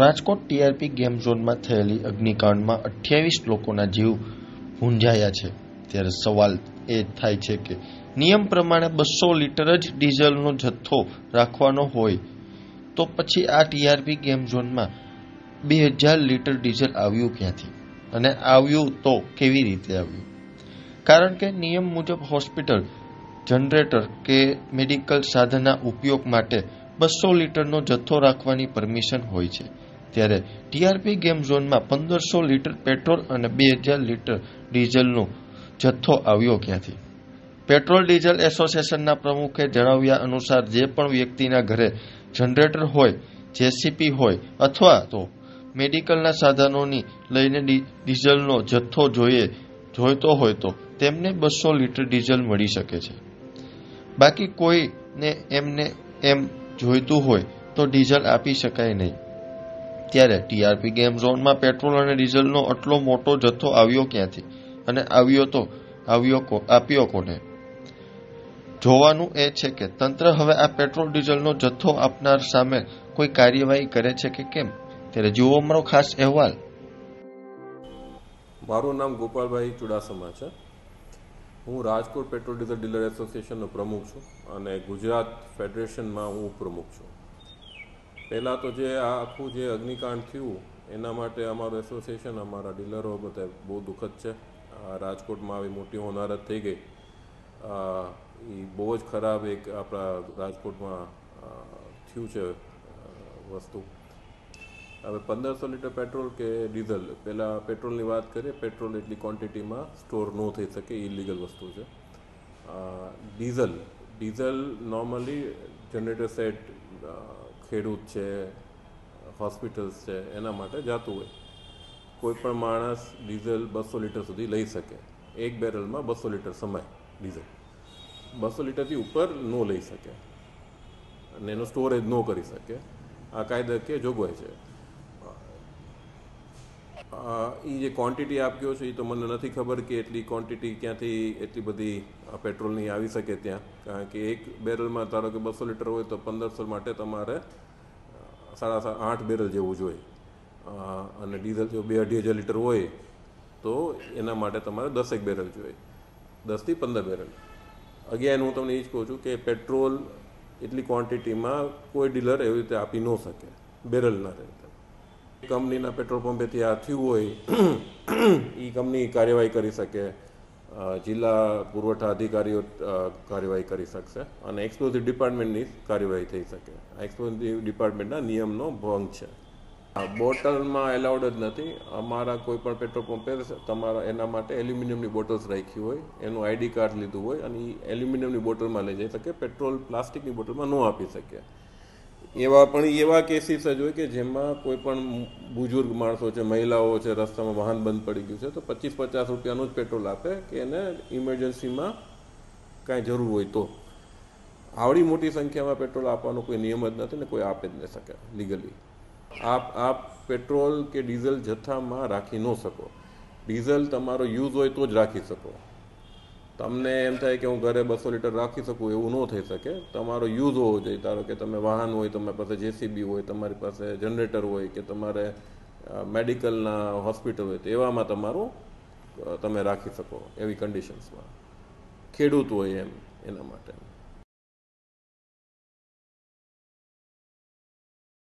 Rajkot TRP game ઝોનમાં થયેલી અગ્નિકાંડમાં અઠ્યાવીસ લોકોના જીવ ભૂંજાયા છે ત્યારે સવાલ એ થાય છે કે નિયમ પ્રમાણે બસો લીટર જ ડીઝલનો જથ્થો રાખવાનો હોય તો પછી આ ટીઆરપી ગેમ ઝોનમાં બે હજાર લીટર ડીઝલ આવ્યું ક્યાંથી અને આવ્યું તો કેવી રીતે આવ્યું કારણ કે નિયમ મુજબ હોસ્પિટલ જનરેટર કે મેડિકલ સાધનના ઉપયોગ માટે બસો લીટરનો જથ્થો રાખવાની પરમિશન હોય છે ત્યારે ટીઆરપી ગેમ ઝોનમાં પંદરસો લીટર પેટ્રોલ અને બે હજાર લીટર ડીઝલનો જથ્થો આવ્યો ક્યાંથી પેટ્રોલ ડીઝલ એસોસિએશનના પ્રમુખે જણાવ્યા અનુસાર જે પણ વ્યક્તિના ઘરે જનરેટર હોય જેસીપી હોય અથવા તો મેડિકલના સાધનોની લઈને ડીઝલનો જથ્થો જોઈએ જોઈતો હોય તો તેમને બસો લીટર ડીઝલ મળી શકે છે બાકી કોઈને એમને એમ જોઈતું હોય તો ડીઝલ આપી શકાય નહીં ત્યારે ટીઆરપી ગેમ ઝોનમાં પેટ્રોલ અને ડીઝલનો આટલો મોટો જથ્થો આવ્યો ક્યાંથી અને આવ્યો તો આવ્યો આપ્યો કોને જોવાનું એ છે કે તંત્ર હવે આ પેટ્રોલ ડીઝલનો જથ્થો આપનાર સામે કોઈ કાર્યવાહી કરે છે કે કેમ ત્યારે જુઓ મારો ખાસ અહેવાલ મારું નામ ગોપાલભાઈ ચુડાસમા છે હું રાજકોટ પેટ્રોલ ડીઝલ ડીલર એસોસિએશનનો પ્રમુખ છું અને ગુજરાત ફેડરેશનમાં હું ઉપપ્રમુખ છું પહેલાં તો જે આ આખું જે અગ્નિકાંડ થયું એના માટે અમારું એસોસિએશન અમારા ડીલરો બધા બહુ દુઃખદ છે રાજકોટમાં આવી મોટી હોનારત થઈ ગઈ એ બહુ જ ખરાબ એક આપણા રાજકોટમાં થયું છે વસ્તુ હવે પંદરસો લીટર પેટ્રોલ કે ડીઝલ પહેલાં પેટ્રોલની વાત કરીએ પેટ્રોલ એટલી ક્વોન્ટિટીમાં સ્ટોર ન થઈ શકે ઇલીગલ વસ્તુ છે diesel diesel normally generator set ખેડૂત છે હોસ્પિટલ્સ છે એના માટે જાતું હોય કોઈ પણ માણસ ડીઝલ બસો લીટર સુધી લઈ શકે એક બેરલમાં બસો લીટર સમય ડીઝલ બસો લીટરથી ઉપર ન લઈ શકે અને એનો સ્ટોરેજ ન કરી શકે આ કાયદા કે જોગવાઈ છે એ જે ક્વોન્ટિટી આપ કહો છો એ તો મને નથી ખબર કે એટલી ક્વોન્ટિટી ક્યાંથી એટલી બધી પેટ્રોલની આવી શકે ત્યાં કારણ કે એક બેરલમાં ધારો કે બસો લીટર હોય તો પંદરસો માટે તમારે સાડા આઠ બેરલ જેવું જોઈએ અને ડીઝલ જો બે અઢી હજાર લીટર હોય તો એના માટે તમારે દસેક બેરલ જોઈએ દસથી પંદર બેરલ અગિયાર હું તમને એ જ કહું છું કે પેટ્રોલ એટલી ક્વોન્ટિટીમાં કોઈ ડીલર એવી રીતે આપી ન શકે બેરલના રહેતા કંપનીના પેટ્રોલ પંપેથી ત્યાં થયું હોય એ કંપની કાર્યવાહી કરી શકે જિલ્લા પુરવઠા અધિકારીઓ કાર્યવાહી કરી શકશે અને એક્સપ્લોઝિવ ડિપાર્ટમેન્ટની કાર્યવાહી થઈ શકે આ એક્સપ્લોઝિવ ડિપાર્ટમેન્ટના નિયમનો ભંગ છે બોટલમાં એલાઉડ જ નથી અમારા કોઈ પણ પેટ્રોલ પંપે તમારા એના માટે એલ્યુમિનિયમની બોટલ્સ રાખી હોય એનું આઈડી કાર્ડ લીધું હોય અને એ એલ્યુમિનિયમની બોટલમાં લઈ જઈ શકે પેટ્રોલ પ્લાસ્ટિકની બોટલમાં ન આપી શકે એવા પણ એવા કેસીસ જ હોય કે જેમાં કોઈ પણ બુજુર્ગ માણસો છે મહિલાઓ છે રસ્તામાં વાહન બંધ પડી ગયું છે તો પચીસ પચાસ રૂપિયાનું જ પેટ્રોલ આપે કે એને ઇમરજન્સીમાં કાંઈ જરૂર હોય તો આવડી મોટી સંખ્યામાં પેટ્રોલ આપવાનો કોઈ નિયમ જ નથી ને કોઈ આપી જ નહીં શકે લીગલી આપ આપ પેટ્રોલ કે ડીઝલ જથ્થામાં રાખી ન શકો ડીઝલ તમારો યુઝ હોય તો જ રાખી શકો તમને એમ થાય કે હું ઘરે બસો લીટર રાખી શકું એવું ન થઈ શકે તમારો યુઝ હોવો જોઈએ ધારો કે તમે વાહન હોય તમારી પાસે જેસીબી હોય તમારી પાસે જનરેટર હોય કે તમારે મેડિકલના હોસ્પિટલ હોય તો એવામાં તમારું તમે રાખી શકો એવી કન્ડિશન્સમાં ખેડૂત હોય એમ એના માટે